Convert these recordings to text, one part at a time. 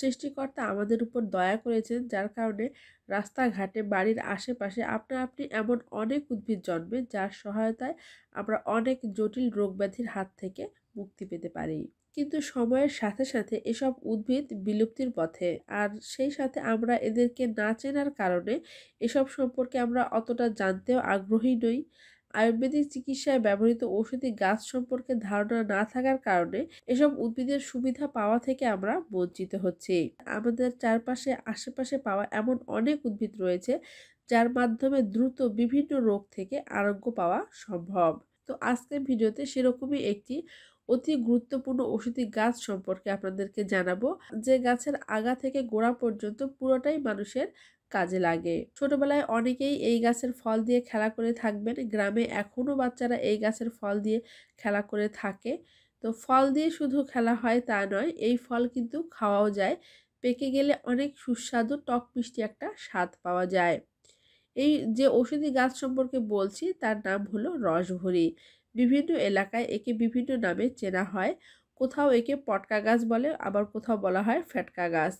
সৃষ্টিকর্তা আমাদের উপর দয়া করেছেন যার কারণে রাস্তাঘাটে বাড়ির আশেপাশে আপনা আপনি এমন অনেক উদ্ভিদ জন্মে যার সহায়তায় আমরা অনেক জটিল রোগব্যাধির হাত থেকে মুক্তি পেতে পারি কিন্তু সময়ের সাথে সাথে এসব উদ্ভিদ বিলুপ্তির পথে আর সেই সাথে আমরা এদেরকে না চেনার কারণে এসব সম্পর্কে আমরা অতটা জানতেও আগ্রহী নই আয়ুর্বেদিক চিকিৎসায় ব্যবহৃত ঔষধি গাছ সম্পর্কে ধারণা না থাকার কারণে এসব উদ্ভিদের সুবিধা পাওয়া থেকে আমরা বঞ্চিত হচ্ছি আমাদের চারপাশে আশেপাশে পাওয়া এমন অনেক উদ্ভিদ রয়েছে যার মাধ্যমে দ্রুত বিভিন্ন রোগ থেকে আরোগ্য পাওয়া সম্ভব তো আজকের ভিডিওতে সেরকমই একটি অতি গুরুত্বপূর্ণ ওষুধি গাছ সম্পর্কে আপনাদেরকে জানাবো যে গাছের আগা থেকে গোড়া পর্যন্ত পুরোটাই মানুষের কাজে লাগে ছোটবেলায় অনেকেই এই গাছের ফল দিয়ে খেলা করে থাকবেন গ্রামে এখনও বাচ্চারা এই গাছের ফল দিয়ে খেলা করে থাকে তো ফল দিয়ে শুধু খেলা হয় তা নয় এই ফল কিন্তু খাওয়াও যায় পেকে গেলে অনেক সুস্বাদু টক মিষ্টি একটা স্বাদ পাওয়া যায় এই যে ওষুধি গাছ সম্পর্কে বলছি তার নাম হলো রসভরি বিভিন্ন এলাকায় একে বিভিন্ন নামে চেনা হয় কোথাও একে পটকা গাছ বলে আবার কোথাও বলা হয় ফ্যাটকা গাছ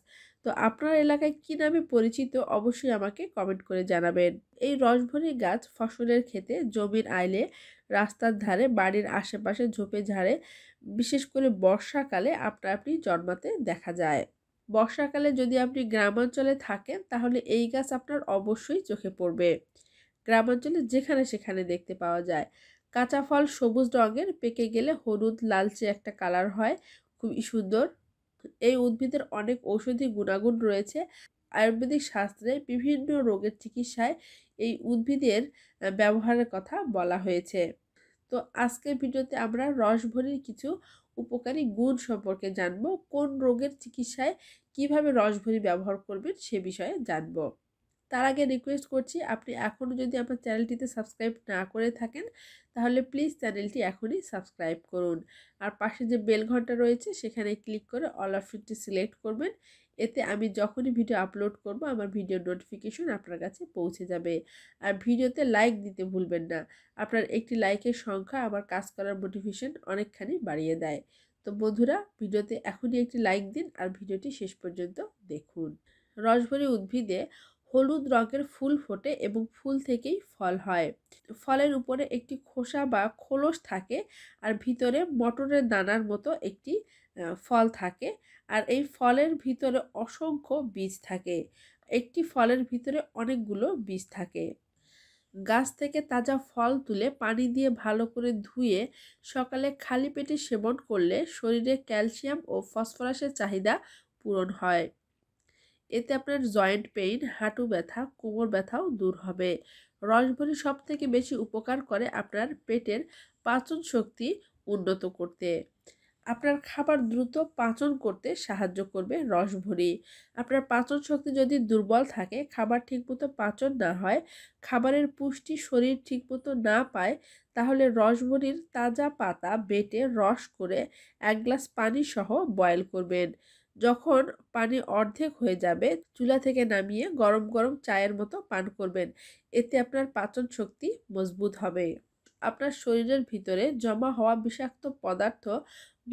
তো আপনার এলাকায় কি নামে পরিচিত অবশ্যই আমাকে কমেন্ট করে জানাবেন এই রসভরি গাছ ফসলের ক্ষেতে জমির আইলে রাস্তার ধারে বাড়ির আশেপাশে ঝোপে ঝাড়ে বিশেষ করে বর্ষাকালে আপনার আপনি জন্মাতে দেখা যায় বর্ষাকালে যদি আপনি গ্রামাঞ্চলে থাকেন তাহলে এই গাছ আপনার অবশ্যই চোখে পড়বে গ্রামাঞ্চলে যেখানে সেখানে দেখতে পাওয়া যায় কাঁচা ফল সবুজ রঙের পেকে গেলে হলুদ লালচে একটা কালার হয় খুবই সুন্দর এই উদ্ভিদের অনেক ঔষধি গুণাগুণ রয়েছে আয়ুর্বেদিক শাস্ত্রে বিভিন্ন রোগের চিকিৎসায় এই উদ্ভিদের ব্যবহারের কথা বলা হয়েছে তো আজকের ভিডিওতে আমরা রসভরির কিছু উপকারী গুণ সম্পর্কে জানব কোন রোগের চিকিৎসায় কিভাবে রসভরি ব্যবহার করবেন সে বিষয়ে জানবো তার আগে রিকোয়েস্ট করছি আপনি এখনও যদি আমার চ্যানেলটিতে সাবস্ক্রাইব না করে থাকেন তাহলে প্লিজ চ্যানেলটি এখনই সাবস্ক্রাইব করুন আর পাশে যে বেল ঘন্টা রয়েছে সেখানে ক্লিক করে অল অপশনটি সিলেক্ট করবেন এতে আমি যখনই ভিডিও আপলোড করব আমার ভিডিও নোটিফিকেশন আপনার কাছে পৌঁছে যাবে আর ভিডিওতে লাইক দিতে ভুলবেন না আপনার একটি লাইকের সংখ্যা আমার কাজ করার মোটিভেশন অনেকখানি বাড়িয়ে দেয় তো বন্ধুরা ভিডিওতে এখনই একটি লাইক দিন আর ভিডিওটি শেষ পর্যন্ত দেখুন রসভরি উদ্ভিদে হলুদ রঙের ফুল ফোটে এবং ফুল থেকেই ফল হয় ফলের উপরে একটি খোসা বা খোলস থাকে আর ভিতরে মটরের দানার মতো একটি ফল থাকে আর এই ফলের ভিতরে অসংখ্য বীজ থাকে একটি ফলের ভিতরে অনেকগুলো বীজ থাকে গাছ থেকে তাজা ফল তুলে পানি দিয়ে ভালো করে ধুয়ে সকালে খালি পেটে সেবন করলে শরীরে ক্যালসিয়াম ও ফসফরাসের চাহিদা পূরণ হয় এতে আপনার জয়েন্ট পেইন হাঁটু ব্যথা কোমর ব্যথাও দূর হবে রসভরি সব থেকে বেশি উপকার করে আপনার পেটের পাচন শক্তি উন্নত করতে আপনার খাবার দ্রুত পাচন করতে সাহায্য করবে রসভরি আপনার পাচন শক্তি যদি দুর্বল থাকে খাবার ঠিকমতো পাচন না হয় খাবারের পুষ্টি শরীর ঠিকমতো না পায় তাহলে রসভরির তাজা পাতা বেটে রস করে এক গ্লাস পানি সহ বয়েল করবেন যখন পানি অর্ধেক হয়ে যাবে চুলা থেকে নামিয়ে গরম গরম চায়ের মতো পান করবেন এতে আপনার পাচন শক্তি মজবুত হবে আপনার শরীরের ভিতরে জমা হওয়া বিষাক্ত পদার্থ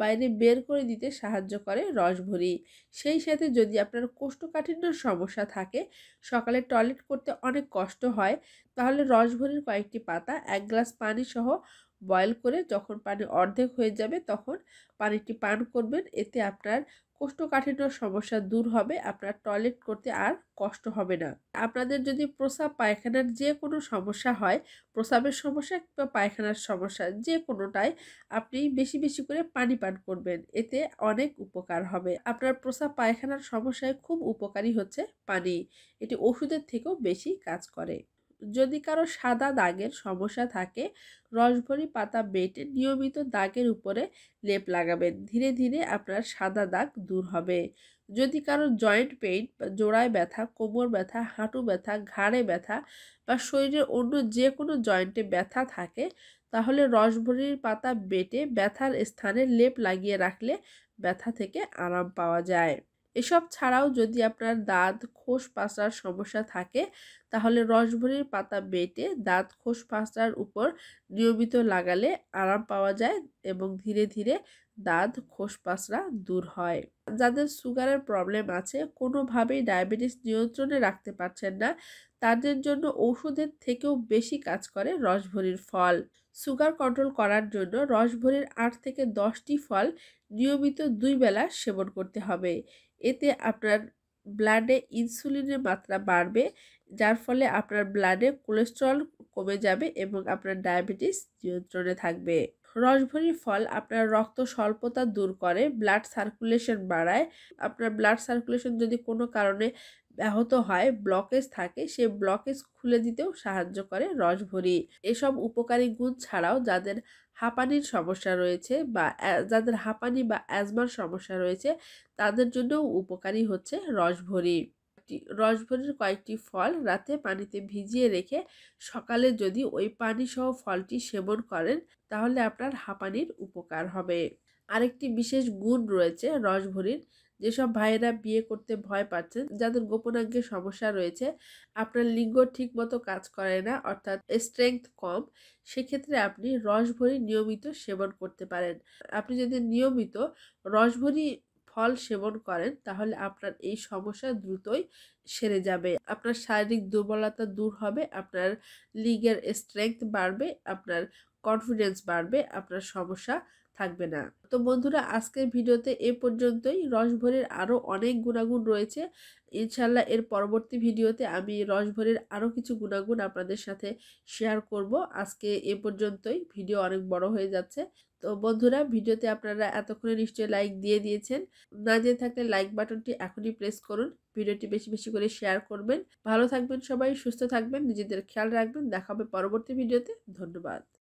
বাইরে বের করে দিতে সাহায্য করে রসভরি সেই সাথে যদি আপনার কোষ্ঠকাঠিন্য সমস্যা থাকে সকালে টয়লেট করতে অনেক কষ্ট হয় তাহলে রসভরির কয়েকটি পাতা এক গ্লাস পানি সহ বয়েল করে যখন পানি অর্ধেক হয়ে যাবে তখন পানিটি পান করবেন এতে আপনার কোষ্ঠকাঠিন্য সমস্যা দূর হবে আপনার টয়লেট করতে আর কষ্ট হবে না আপনাদের যদি প্রসাব পায়খানার যে কোনো সমস্যা হয় প্রসাবের সমস্যা কিংবা পায়খানার সমস্যা যে কোনোটাই আপনি বেশি বেশি করে পানি পান করবেন এতে অনেক উপকার হবে আপনার প্রসাব পায়খানার সমস্যায় খুব উপকারী হচ্ছে পানি এটি ওষুধের থেকেও বেশি কাজ করে যদি কারো সাদা দাগের সমস্যা থাকে রসভরি পাতা বেটে নিয়মিত দাগের উপরে লেপ লাগাবেন ধীরে ধীরে আপনার সাদা দাগ দূর হবে যদি কারো জয়েন্ট পেইন বা জোড়ায় ব্যথা কোমর ব্যথা হাঁটু ব্যথা ঘাড়ে ব্যথা বা শরীরের অন্য যে কোনো জয়েন্টে ব্যথা থাকে তাহলে রসভরির পাতা বেটে ব্যথার স্থানে লেপ লাগিয়ে রাখলে ব্যথা থেকে আরাম পাওয়া যায় এসব ছাড়াও যদি আপনার দাঁত খোস পাঁচড়ার সমস্যা থাকে তাহলে রসভরির পাতা বেটে দাঁত খোস পাঁচড়ার উপর নিয়মিত লাগালে আরাম পাওয়া যায় এবং ধীরে ধীরে দাঁত খোস পাঁচড়া দূর হয় যাদের সুগারের প্রবলেম আছে কোনোভাবেই ডায়াবেটিস নিয়ন্ত্রণে রাখতে পারছেন না তাদের জন্য ঔষধের থেকেও বেশি কাজ করে রসভরির ফল সুগার কন্ট্রোল করার জন্য রসভরির আট থেকে দশটি ফল নিয়মিত দুই বেলা সেবন করতে হবে এতে আপনার ব্লাডে ইনসুলিনের মাত্রা বাড়বে যার ফলে আপনার ব্লাডে কোলেস্ট্রল কমে যাবে এবং আপনার ডায়াবেটিস নিয়ন্ত্রণে থাকবে রসভরি ফল আপনার রক্ত স্বল্পতা দূর করে ব্লাড সার্কুলেশন বাড়ায় আপনার ব্লাড সার্কুলেশন যদি কোনো কারণে ব্যাহত হয় ব্লকেজ থাকে সে ব্লকেজ খুলে দিতেও সাহায্য করে রসভরি এসব উপকারী গুণ ছাড়াও যাদের হাঁপানির সমস্যা রয়েছে বা যাদের হাঁপানি বা অ্যাজমার সমস্যা রয়েছে তাদের জন্য উপকারী হচ্ছে রসভরি রসভরির কয়েকটি ফল রাতে পানিতে ভিজিয়ে রেখে সকালে যদি ওই পানিসহ ফলটি সেবন করেন তাহলে আপনার হাঁপানির উপকার হবে আরেকটি বিশেষ গুণ রয়েছে রসভরির যেসব ভাইয়েরা বিয়ে করতে ভয় পাচ্ছেন যাদের গোপনাঙ্গে সমস্যা রয়েছে আপনার লিঙ্গ ঠিক মতো কাজ করে না অর্থাৎ স্ট্রেংথ কম সেক্ষেত্রে আপনি রসভরি নিয়মিত সেবন করতে পারেন আপনি যদি নিয়মিত রসভরি ফল সেবন করেন তাহলে আপনার এই সমস্যা দ্রুতই সেরে যাবে আপনার শারীরিক দুর্বলতা দূর হবে আপনার লিঙ্গের স্ট্রেংথ বাড়বে আপনার কনফিডেন্স বাড়বে আপনার সমস্যা থাকবে না তো বন্ধুরা আজকের ভিডিওতে এ পর্যন্তই রসভরের আরও অনেক গুণাগুণ রয়েছে ইনশাল্লাহ এর পরবর্তী ভিডিওতে আমি রসভরের আরও কিছু গুণাগুণ আপনাদের সাথে শেয়ার করব আজকে এ পর্যন্তই ভিডিও অনেক বড় হয়ে যাচ্ছে তো বন্ধুরা ভিডিওতে আপনারা এতক্ষণে নিশ্চয়ই লাইক দিয়ে দিয়েছেন না যেয়ে থাকলে লাইক বাটনটি এখনই প্রেস করুন ভিডিওটি বেশি বেশি করে শেয়ার করবেন ভালো থাকবেন সবাই সুস্থ থাকবেন নিজেদের খেয়াল রাখবেন দেখা হবে পরবর্তী ভিডিওতে ধন্যবাদ